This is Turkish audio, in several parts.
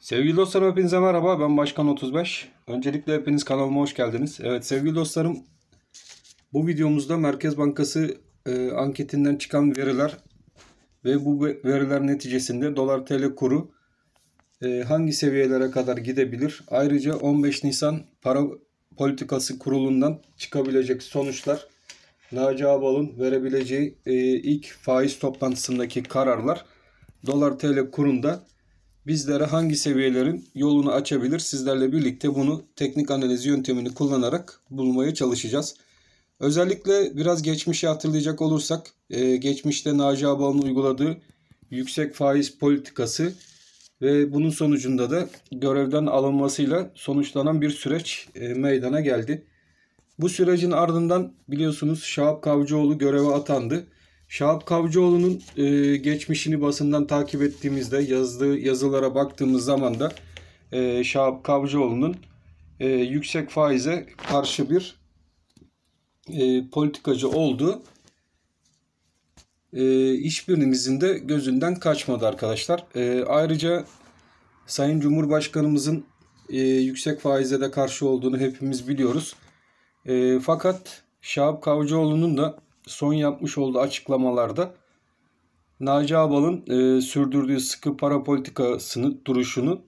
Sevgili dostlarım hepinize merhaba. Ben Başkan 35. Öncelikle hepiniz kanalıma hoş geldiniz. Evet sevgili dostlarım bu videomuzda Merkez Bankası e, anketinden çıkan veriler ve bu veriler neticesinde dolar tl kuru e, hangi seviyelere kadar gidebilir? Ayrıca 15 Nisan para politikası kurulundan çıkabilecek sonuçlar Naci Abal'ın verebileceği e, ilk faiz toplantısındaki kararlar dolar tl kurunda bizlere hangi seviyelerin yolunu açabilir? Sizlerle birlikte bunu teknik analiz yöntemini kullanarak bulmaya çalışacağız. Özellikle biraz geçmişi hatırlayacak olursak, e, geçmişte Naci Abal'ın uyguladığı yüksek faiz politikası ve bunun sonucunda da görevden alınmasıyla sonuçlanan bir süreç e, meydana geldi. Bu sürecin ardından biliyorsunuz Şahap Kavcıoğlu göreve atandı Şahap Kavcıoğlu'nun e, geçmişini basından takip ettiğimizde yazdığı yazılara baktığımız zaman da e, Şahap Kavcıoğlu'nun e, yüksek faize karşı bir e, politikacı oldu. E, işbirimizin de gözünden kaçmadı arkadaşlar. E, ayrıca Sayın Cumhurbaşkanımızın e, yüksek faize de karşı olduğunu hepimiz biliyoruz. E, fakat Şahap Kavcıoğlu'nun da son yapmış olduğu açıklamalarda Naci Abal'ın e, sürdürdüğü sıkı para politikasını, duruşunu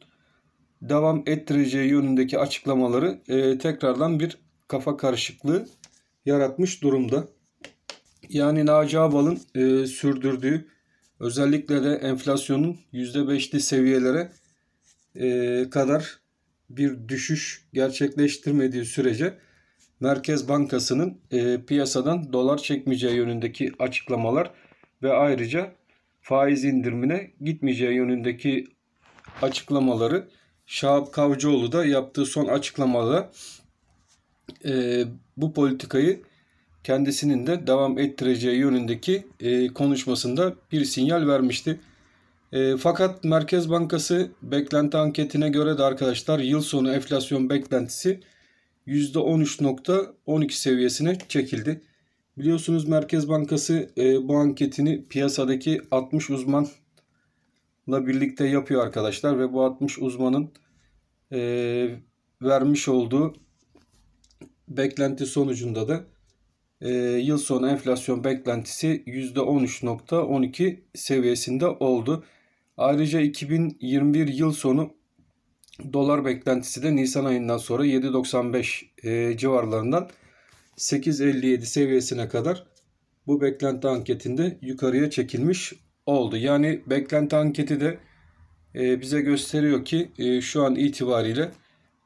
devam ettireceği yönündeki açıklamaları e, tekrardan bir kafa karışıklığı yaratmış durumda. Yani Naci Abal'ın e, sürdürdüğü özellikle de enflasyonun %5'li seviyelere e, kadar bir düşüş gerçekleştirmediği sürece Merkez Bankası'nın e, piyasadan dolar çekmeyeceği yönündeki açıklamalar ve ayrıca faiz indirimine gitmeyeceği yönündeki açıklamaları Şahap Kavcıoğlu da yaptığı son açıklamada e, bu politikayı kendisinin de devam ettireceği yönündeki e, konuşmasında bir sinyal vermişti. E, fakat Merkez Bankası beklenti anketine göre de arkadaşlar yıl sonu enflasyon beklentisi %13.12 seviyesine çekildi. Biliyorsunuz Merkez Bankası e, bu anketini piyasadaki 60 uzmanla birlikte yapıyor arkadaşlar ve bu 60 uzmanın e, vermiş olduğu beklenti sonucunda da e, yıl sonu enflasyon beklentisi %13.12 seviyesinde oldu. Ayrıca 2021 yıl sonu Dolar beklentisi de Nisan ayından sonra 7.95 e, civarlarından 8.57 seviyesine kadar bu beklenti anketinde yukarıya çekilmiş oldu. Yani beklenti anketi de e, bize gösteriyor ki e, şu an itibariyle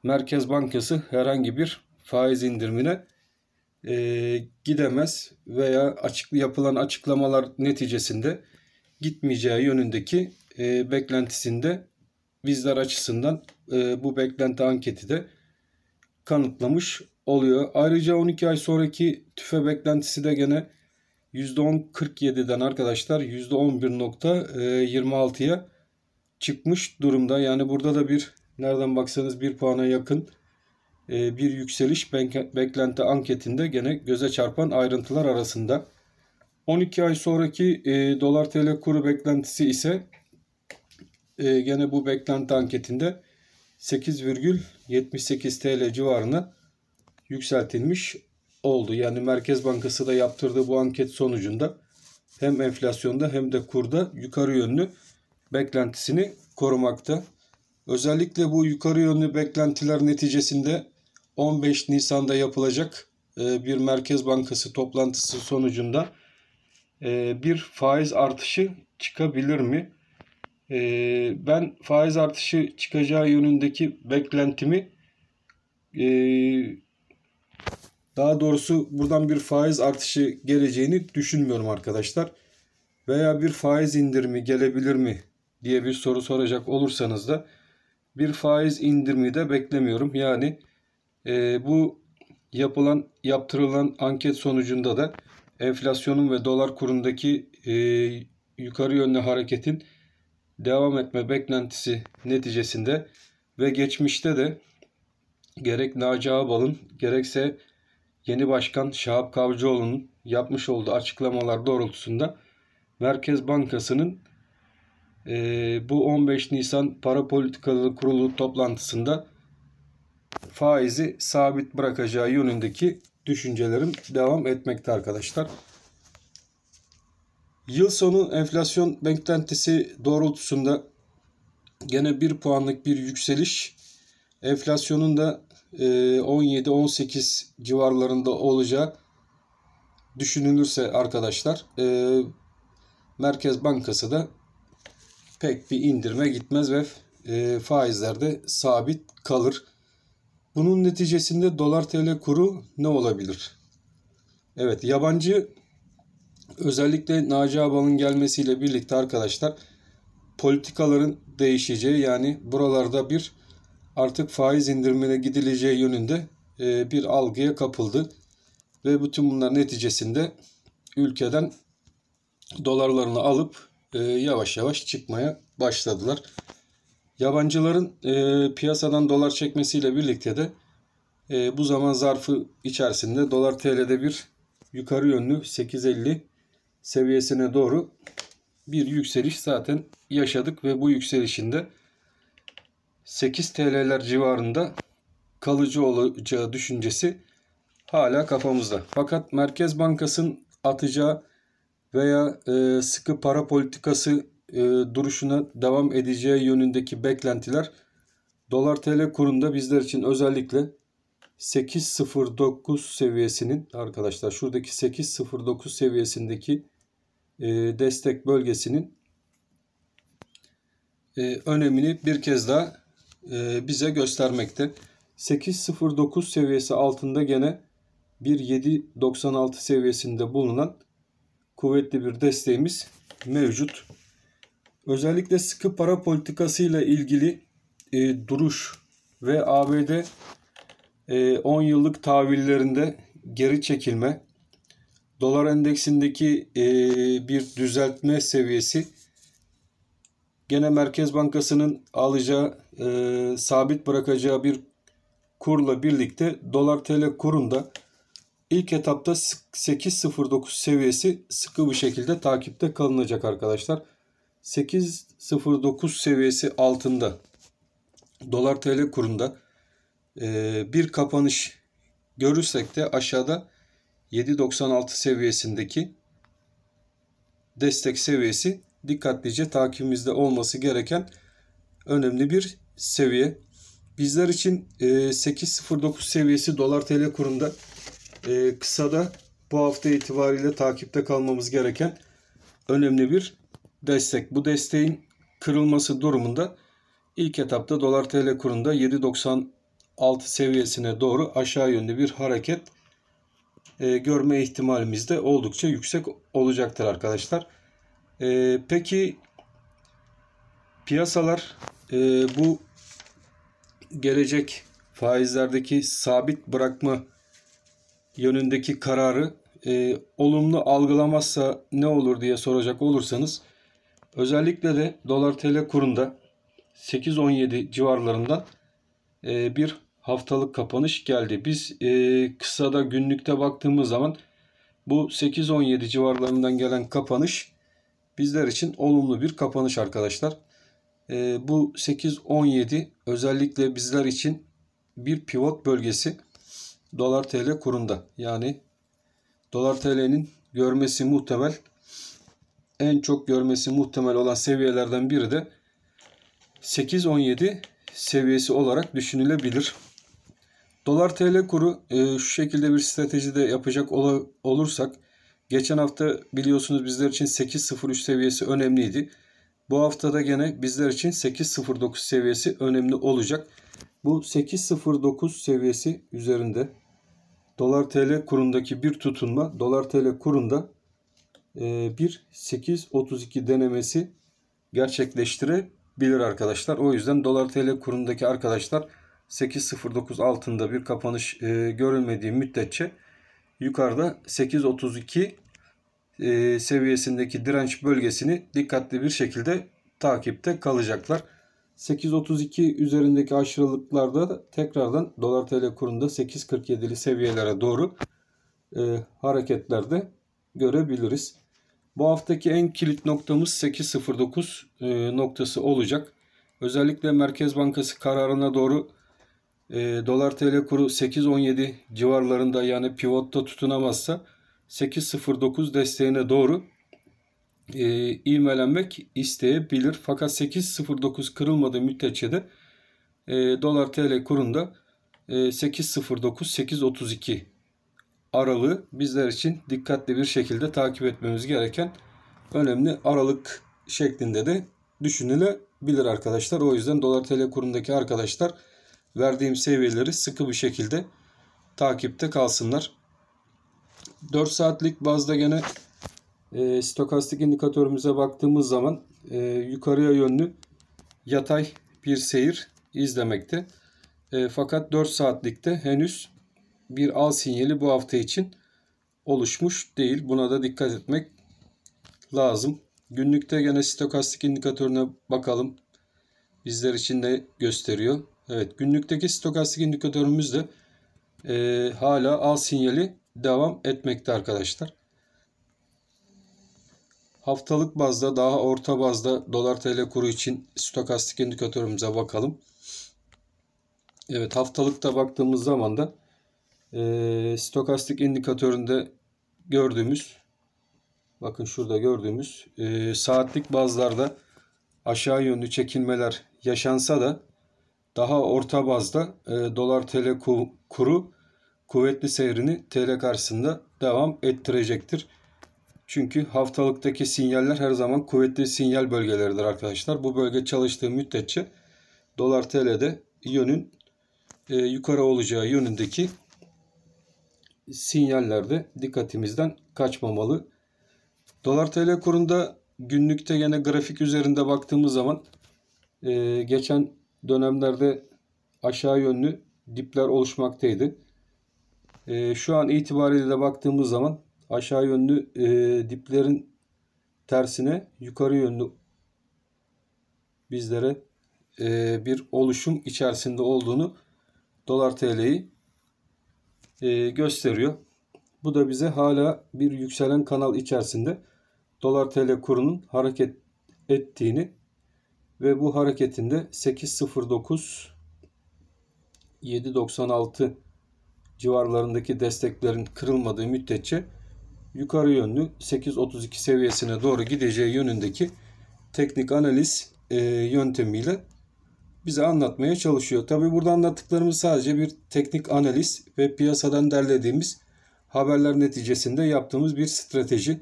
Merkez Bankası herhangi bir faiz indirimine e, gidemez veya açık yapılan açıklamalar neticesinde gitmeyeceği yönündeki e, beklentisinde bizler açısından e, bu beklenti anketi de kanıtlamış oluyor. Ayrıca 12 ay sonraki tüfe beklentisi de gene %10.47'den arkadaşlar %11.26'ya çıkmış durumda. Yani burada da bir nereden baksanız bir puana yakın e, bir yükseliş beklenti anketinde gene göze çarpan ayrıntılar arasında. 12 ay sonraki e, dolar tl kuru beklentisi ise e, gene bu beklenti anketinde 8,78 TL civarına yükseltilmiş oldu. Yani Merkez Bankası da yaptırdığı bu anket sonucunda hem enflasyonda hem de kurda yukarı yönlü beklentisini korumakta. Özellikle bu yukarı yönlü beklentiler neticesinde 15 Nisan'da yapılacak e, bir Merkez Bankası toplantısı sonucunda e, bir faiz artışı çıkabilir mi? Ee, ben faiz artışı çıkacağı yönündeki beklentimi e, daha doğrusu buradan bir faiz artışı geleceğini düşünmüyorum arkadaşlar. Veya bir faiz indirimi gelebilir mi diye bir soru soracak olursanız da bir faiz indirimi de beklemiyorum. Yani e, bu yapılan yaptırılan anket sonucunda da enflasyonun ve dolar kurundaki e, yukarı yönlü hareketin devam etme beklentisi neticesinde ve geçmişte de gerek Naci Ağbal'ın gerekse yeni başkan Şahap Kavcıoğlu'nun yapmış olduğu açıklamalar doğrultusunda Merkez Bankası'nın e, bu 15 Nisan para politikaları kurulu toplantısında faizi sabit bırakacağı yönündeki düşüncelerim devam etmekte arkadaşlar. Yıl sonu enflasyon beklentisi doğrultusunda gene 1 puanlık bir yükseliş. Enflasyonun da 17-18 e, civarlarında olacağı düşünülürse arkadaşlar e, Merkez Bankası da pek bir indirme gitmez ve e, faizler de sabit kalır. Bunun neticesinde dolar tl kuru ne olabilir? Evet yabancı Özellikle Naci Abal'ın gelmesiyle birlikte arkadaşlar politikaların değişeceği yani buralarda bir artık faiz indirimine gidileceği yönünde e, bir algıya kapıldı. Ve bütün bunların neticesinde ülkeden dolarlarını alıp e, yavaş yavaş çıkmaya başladılar. Yabancıların e, piyasadan dolar çekmesiyle birlikte de bu zaman zarfı içerisinde dolar TL'de bir yukarı yönlü 8.50 seviyesine doğru bir yükseliş zaten yaşadık ve bu yükselişinde 8 TL'ler civarında kalıcı olacağı düşüncesi hala kafamızda. Fakat Merkez Bankası'nın atacağı veya e, sıkı para politikası e, duruşuna devam edeceği yönündeki beklentiler dolar TL kurunda bizler için özellikle 8.09 seviyesinin arkadaşlar şuradaki 8.09 seviyesindeki e, destek bölgesinin e, önemini bir kez daha e, bize göstermekte. 8.09 seviyesi altında gene bir 7.96 seviyesinde bulunan kuvvetli bir desteğimiz mevcut. Özellikle sıkı para politikasıyla ilgili e, duruş ve ABD e, 10 yıllık tahvillerinde geri çekilme dolar endeksindeki e, bir düzeltme seviyesi gene Merkez Bankası'nın alacağı e, sabit bırakacağı bir kurla birlikte dolar tl kurunda ilk etapta 8.09 seviyesi sıkı bir şekilde takipte kalınacak arkadaşlar. 8.09 seviyesi altında dolar tl kurunda e, bir kapanış görürsek de aşağıda 7.96 seviyesindeki destek seviyesi dikkatlice takibimizde olması gereken önemli bir seviye. Bizler için 8.09 e, seviyesi dolar tl kurunda e, kısada bu hafta itibariyle takipte kalmamız gereken önemli bir destek. Bu desteğin kırılması durumunda ilk etapta dolar tl kurunda 7.96 seviyesine doğru aşağı yönlü bir hareket e, görme ihtimalimiz de oldukça yüksek olacaktır arkadaşlar. E, peki piyasalar e, bu gelecek faizlerdeki sabit bırakma yönündeki kararı e, olumlu algılamazsa ne olur diye soracak olursanız özellikle de dolar tl kurunda 17 civarlarından e, bir haftalık kapanış geldi. Biz e, kısada günlükte baktığımız zaman bu 8-17 civarlarından gelen kapanış bizler için olumlu bir kapanış arkadaşlar. E, bu 8-17 özellikle bizler için bir pivot bölgesi dolar tl kurunda. Yani dolar tl'nin görmesi muhtemel en çok görmesi muhtemel olan seviyelerden biri de 8-17 seviyesi olarak düşünülebilir. Dolar TL kuru e, şu şekilde bir stratejide yapacak ola, olursak geçen hafta biliyorsunuz bizler için 8.03 seviyesi önemliydi. Bu haftada gene bizler için 8.09 seviyesi önemli olacak. Bu 8.09 seviyesi üzerinde dolar TL kurundaki bir tutunma dolar TL kurunda e, bir 8.32 denemesi gerçekleştirebilir arkadaşlar. O yüzden dolar TL kurundaki arkadaşlar 8.09 altında bir kapanış e, görülmediği müddetçe yukarıda 8.32 e, seviyesindeki direnç bölgesini dikkatli bir şekilde takipte kalacaklar. 8.32 üzerindeki aşırılıklarda da tekrardan dolar tl kurunda 8.47'li seviyelere doğru e, hareketlerde görebiliriz. Bu haftaki en kilit noktamız 8.09 e, noktası olacak. Özellikle Merkez Bankası kararına doğru e, dolar TL kuru 8.17 civarlarında yani pivotta tutunamazsa 8.09 desteğine doğru e, ivmelenmek isteyebilir. Fakat 8.09 kırılmadığı müddetçe de e, dolar TL kurunda e, 8.09-8.32 aralığı bizler için dikkatli bir şekilde takip etmemiz gereken önemli aralık şeklinde de düşünülebilir arkadaşlar. O yüzden dolar TL kurundaki arkadaşlar verdiğim seviyeleri sıkı bir şekilde takipte kalsınlar. 4 saatlik bazda gene e, stokastik indikatörümüze baktığımız zaman e, yukarıya yönlü yatay bir seyir izlemekte. E, fakat 4 saatlikte henüz bir al sinyali bu hafta için oluşmuş değil. Buna da dikkat etmek lazım. Günlükte gene stokastik indikatörüne bakalım. Bizler için de gösteriyor. Evet günlükteki stokastik indikatörümüz de e, hala al sinyali devam etmekte arkadaşlar. Haftalık bazda daha orta bazda dolar tl kuru için stokastik indikatörümüze bakalım. Evet haftalıkta baktığımız zaman da e, stokastik indikatöründe gördüğümüz bakın şurada gördüğümüz e, saatlik bazlarda aşağı yönlü çekilmeler yaşansa da daha orta bazda e, dolar TL kuru kuvvetli seyrini TL karşısında devam ettirecektir. Çünkü haftalıktaki sinyaller her zaman kuvvetli sinyal bölgeleridir arkadaşlar. Bu bölge çalıştığı müddetçe dolar TL'de yönün e, yukarı olacağı yönündeki sinyallerde dikkatimizden kaçmamalı. Dolar TL kurunda günlükte yine grafik üzerinde baktığımız zaman e, geçen dönemlerde aşağı yönlü dipler oluşmaktaydı. E, şu an itibariyle de baktığımız zaman aşağı yönlü e, diplerin tersine yukarı yönlü bizlere e, bir oluşum içerisinde olduğunu dolar TL'yi e, gösteriyor. Bu da bize hala bir yükselen kanal içerisinde dolar TL kurunun hareket ettiğini ve bu hareketinde 809 796 civarlarındaki desteklerin kırılmadığı müddetçe yukarı yönlü 832 seviyesine doğru gideceği yönündeki teknik analiz e, yöntemiyle bize anlatmaya çalışıyor. Tabi burada anlattıklarımız sadece bir teknik analiz ve piyasadan derlediğimiz haberler neticesinde yaptığımız bir strateji.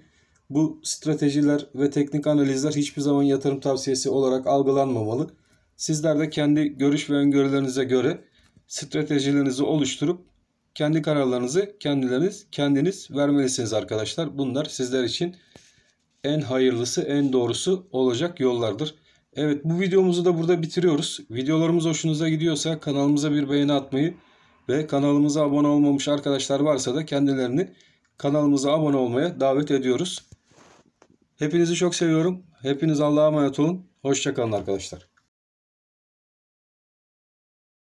Bu stratejiler ve teknik analizler hiçbir zaman yatırım tavsiyesi olarak algılanmamalı. Sizler de kendi görüş ve öngörülerinize göre stratejilerinizi oluşturup kendi kararlarınızı kendileriniz kendiniz vermelisiniz arkadaşlar. Bunlar sizler için en hayırlısı, en doğrusu olacak yollardır. Evet bu videomuzu da burada bitiriyoruz. Videolarımız hoşunuza gidiyorsa kanalımıza bir beğeni atmayı ve kanalımıza abone olmamış arkadaşlar varsa da kendilerini kanalımıza abone olmaya davet ediyoruz. Hepinizi çok seviyorum. Hepiniz Allah'a emanet olun. Hoşçakalın arkadaşlar.